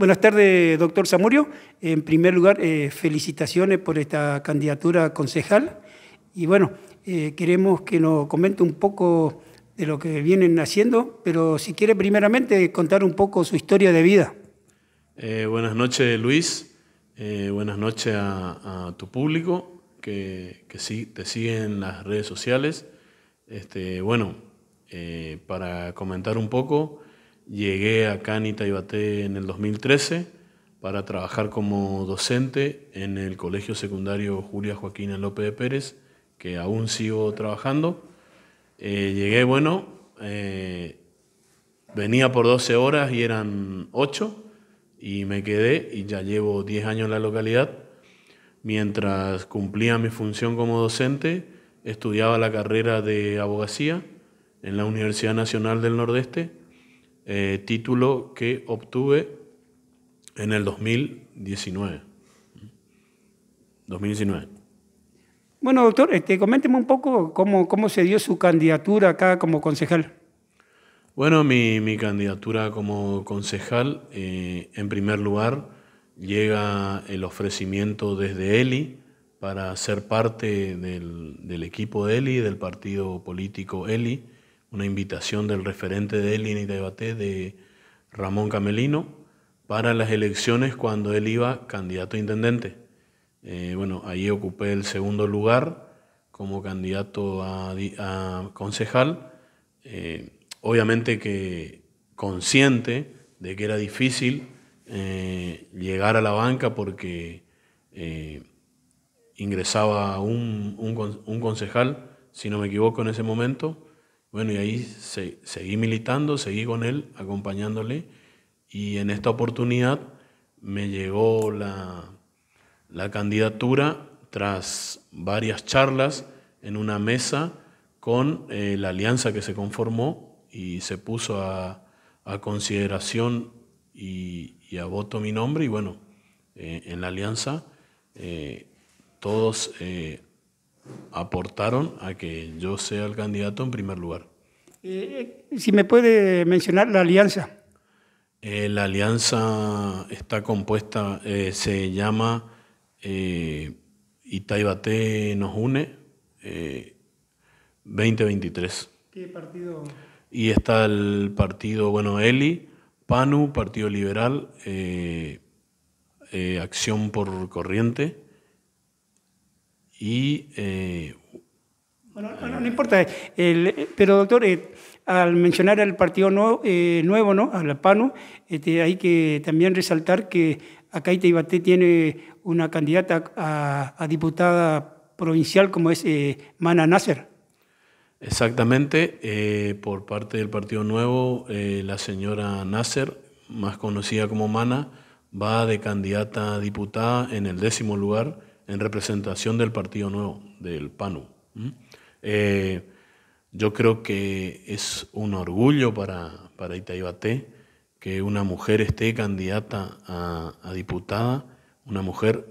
Buenas tardes, doctor Zamurio. En primer lugar, eh, felicitaciones por esta candidatura concejal. Y bueno, eh, queremos que nos comente un poco de lo que vienen haciendo, pero si quiere primeramente contar un poco su historia de vida. Eh, buenas noches, Luis. buenas noches a, tu público que, que te sigue en las redes sociales. Este, bueno, para comentar un poco... Llegué acá en Itaibaté en el 2013 para trabajar como docente en el Colegio Secundario Julia Joaquina López de Pérez, que aún sigo trabajando. Eh, llegué, bueno, eh, venía por 12 horas y eran 8 y me quedé y ya llevo 10 años en la localidad. Mientras cumplía mi función como docente, estudiaba la carrera de abogacía en la Universidad Nacional del Nordeste eh, título que obtuve en el 2019. 2019. Bueno, doctor, este, coménteme un poco cómo, cómo se dio su candidatura acá como concejal. Bueno, mi, candidatura como concejal, eh, en primer lugar, llega el ofrecimiento desde ELI para ser parte del, del equipo de ELI, del partido político ELI una invitación del referente de él de debate de Ramón Camelino, para las elecciones cuando él iba candidato a intendente. Eh, bueno, ahí ocupé el segundo lugar como candidato a, concejal. Eh, obviamente que consciente de que era difícil eh, llegar a la banca porque ingresaba un concejal, si no me equivoco, en ese momento bueno, y ahí seguí militando, seguí con él, acompañándole, y en esta oportunidad me llegó la, candidatura tras varias charlas en una mesa con eh, la alianza que se conformó y se puso a, consideración y, a voto mi nombre y bueno, eh, en la alianza eh, todos aportaron a que yo sea el candidato en primer lugar. Eh, eh, si me puede mencionar la alianza. Eh, la alianza está compuesta, se llama Itaibate nos une 2023. ¿Qué partido? Y está el partido, bueno, ELI, PANU, Partido Liberal, Acción por Corriente eh, bueno, no, importa, pero doctor, eh, al mencionar al Partido eh, Nuevo, ¿no? al PANO, este, hay que también resaltar que acá Ibaté tiene una candidata a, a diputada provincial como es Mana Nasser. Exactamente, por parte del Partido Nuevo, la señora Nasser, más conocida como Mana, va de candidata a diputada en el décimo lugar en representación del Partido Nuevo, del PANU. Eh, yo creo que es un orgullo para, para Itaibaté que una mujer esté candidata a, diputada, una mujer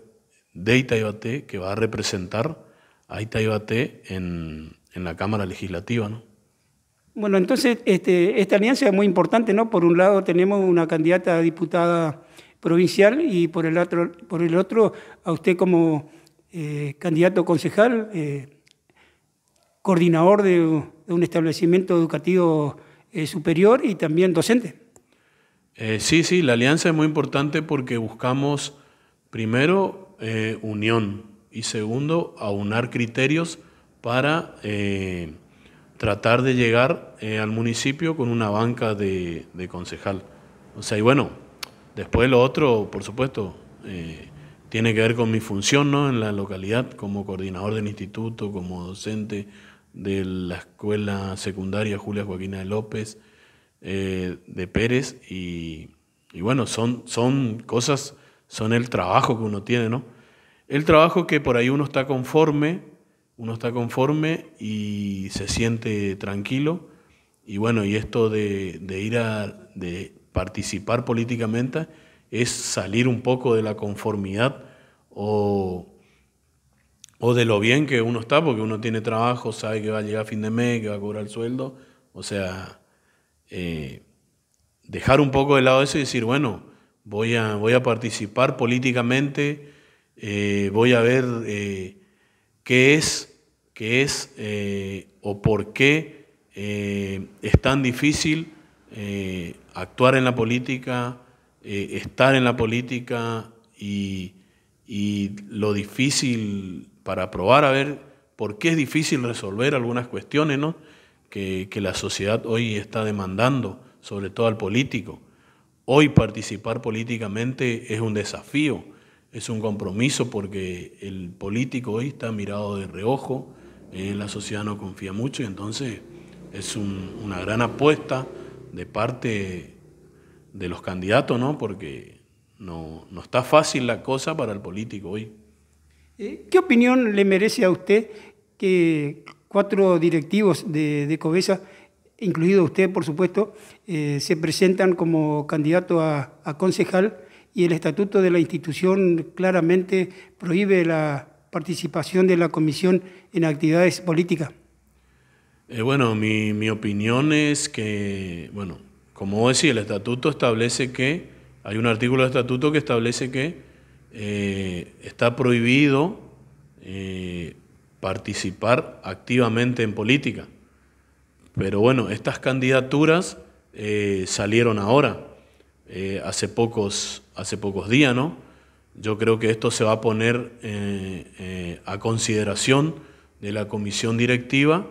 de Itaibaté que va a representar a Itaibaté en, en la Cámara Legislativa, ¿no? Bueno, entonces este, esta alianza es muy importante, ¿no? Por un lado tenemos una candidata a diputada provincial y por el otro, por el otro a usted como eh, candidato concejal, eh, coordinador de, un establecimiento educativo eh, superior y también docente. sí, sí, la alianza es muy importante porque buscamos, primero, unión y segundo, aunar criterios para tratar de llegar al municipio con una banca de, de concejal. O sea, y bueno, Después lo otro, por supuesto, eh, tiene que ver con mi función ¿no? en la localidad como coordinador del instituto, como docente de la escuela secundaria Julia Joaquina de López, eh, de Pérez, y, bueno, son, son cosas, son el trabajo que uno tiene, ¿no? El trabajo que por ahí uno está conforme, uno está conforme y se siente tranquilo, y bueno, y esto de, ir a, de, participar políticamente es salir un poco de la conformidad o, de lo bien que uno está, porque uno tiene trabajo, sabe que va a llegar a fin de mes, que va a cobrar el sueldo. O sea, eh, dejar un poco de lado eso y decir, bueno, voy a, voy a participar políticamente, eh, voy a ver eh, qué es, qué es o por qué es tan difícil eh, actuar en la política, eh, estar en la política y, lo difícil para probar a ver por qué es difícil resolver algunas cuestiones que, la sociedad hoy está demandando, sobre todo al político. Hoy participar políticamente es un desafío, es un compromiso porque el político hoy está mirado de reojo, eh, la sociedad no confía mucho y entonces es una gran apuesta de parte de los candidatos, ¿no? Porque no, está fácil la cosa para el político hoy. Eh, ¿Qué opinión le merece a usted que cuatro directivos de, de Cobesa, incluido usted, por supuesto, eh, se presentan como candidato a, concejal y el estatuto de la institución claramente prohíbe la participación de la comisión en actividades políticas? Eh, bueno, mi, opinión es que, bueno, como decía, el estatuto establece que, hay un artículo del estatuto que establece que eh, está prohibido eh, participar activamente en política. Pero bueno, estas candidaturas salieron ahora, hace, pocos, hace pocos días, ¿no? Yo creo que esto se va a poner a consideración de la comisión directiva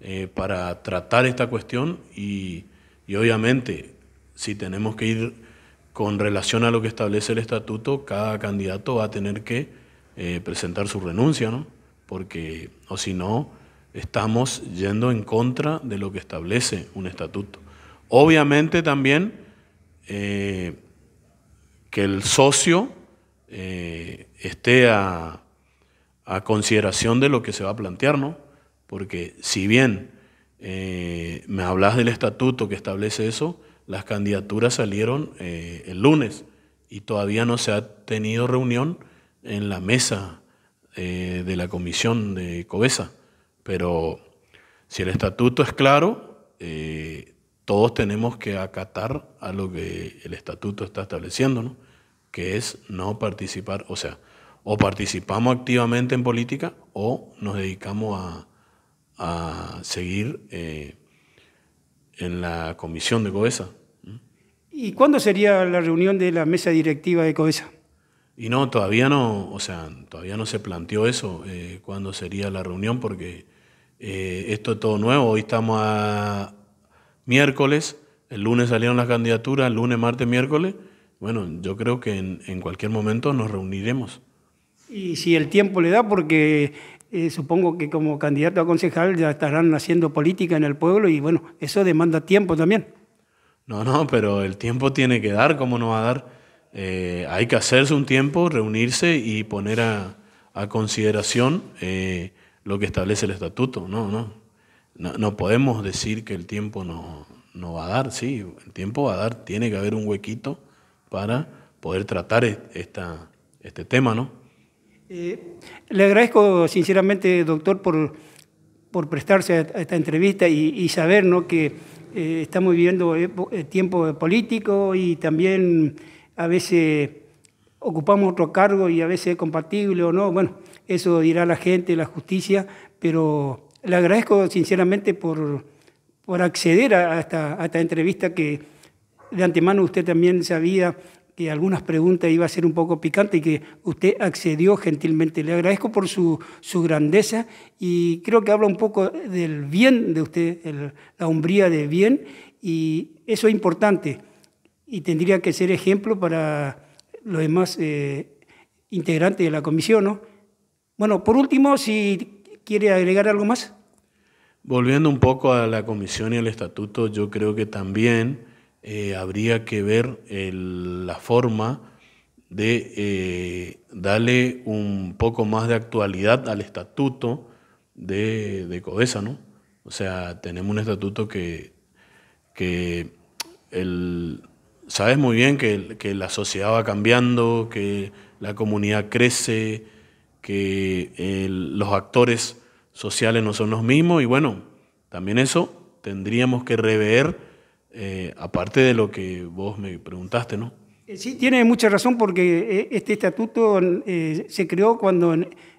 eh, para tratar esta cuestión y, obviamente si tenemos que ir con relación a lo que establece el estatuto, cada candidato va a tener que eh, presentar su renuncia, ¿no? Porque, o si no, estamos yendo en contra de lo que establece un estatuto. Obviamente también eh, que el socio esté a, a consideración de lo que se va a plantear, ¿no? porque si bien eh, me hablas del estatuto que establece eso, las candidaturas salieron eh, el lunes y todavía no se ha tenido reunión en la mesa eh, de la comisión de COBESA. Pero si el estatuto es claro, todos tenemos que acatar a lo que el estatuto está estableciendo, ¿no? que es no participar, o sea, o participamos activamente en política o nos dedicamos a, a seguir eh, en la comisión de COESA. ¿Y cuándo sería la reunión de la mesa directiva de COESA? Y no, todavía no, o sea, todavía no se planteó eso, eh, cuándo sería la reunión, porque eh, esto es todo nuevo. Hoy estamos a miércoles, el lunes salieron las candidaturas, lunes, martes, miércoles. Bueno, yo creo que en cualquier momento nos reuniremos. Y si el tiempo le da, porque eh, supongo que como candidato a concejal ya estarán haciendo política en el pueblo y bueno, eso demanda tiempo también. No, no, pero el tiempo tiene que dar, ¿cómo no va a dar? Eh, hay que hacerse un tiempo, reunirse y poner a, consideración eh, lo que establece el estatuto. No, no, no, podemos decir que el tiempo no, no va a dar, sí, el tiempo va a dar, tiene que haber un huequito para poder tratar e, esta, este tema, ¿no? Eh, le agradezco sinceramente, doctor, por, prestarse a, esta entrevista y, saber que eh, estamos viviendo eh, tiempo político y también a veces ocupamos otro cargo y a veces es compatible o no. Bueno, eso dirá la gente, la justicia, pero le agradezco sinceramente por, acceder a esta, a esta entrevista que de antemano usted también sabía que algunas preguntas iba a ser un poco picante y que usted accedió gentilmente. Le agradezco por su, su grandeza y creo que habla un poco del bien de usted, la hombría de bien, y eso es importante y tendría que ser ejemplo para los demás eh, integrantes de la comisión. ¿no? Bueno, por último, si quiere agregar algo más. Volviendo un poco a la comisión y al estatuto, yo creo que también eh, habría que ver la forma de eh, darle un poco más de actualidad al estatuto de, de CODESA, O sea, tenemos un estatuto que, el, sabes muy bien que, la sociedad va cambiando, que la comunidad crece, que los actores sociales no son los mismos y bueno, también eso tendríamos que rever eh, aparte de lo que vos me preguntaste, ¿no? Eh, sí, tiene mucha razón porque eh, este estatuto se creó cuando,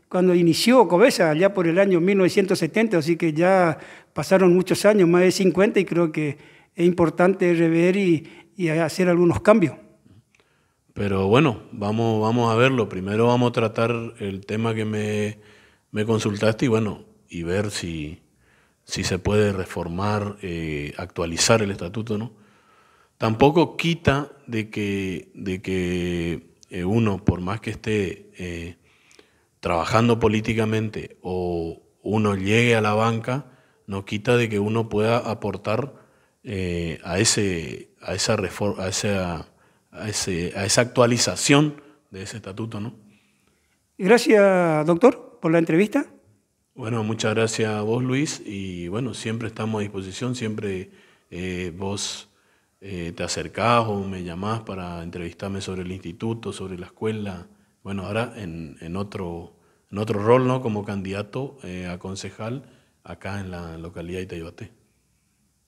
cuando inició Cobesa, allá por el año 1970, así que ya pasaron muchos años, más de 50, y creo que es importante rever y, hacer algunos cambios. Pero bueno, vamos, vamos a verlo. Primero vamos a tratar el tema que me, me consultaste y bueno, y ver si, si se puede reformar, eh, actualizar el estatuto, ¿no? Tampoco quita de que, de que eh, uno, por más que esté eh, trabajando políticamente o uno llegue a la banca, no quita de que uno pueda aportar a, ese, a, esa reforma, a, esa, a esa actualización de ese estatuto, ¿no? Gracias, doctor, por la entrevista. Bueno, muchas gracias a vos, Luis, y bueno, siempre estamos a disposición, siempre eh, vos eh, te acercás o me llamás para entrevistarme sobre el instituto, sobre la escuela, bueno, ahora en, otro, en otro rol, ¿no? Como candidato eh, a concejal acá en la localidad de Itaibaté.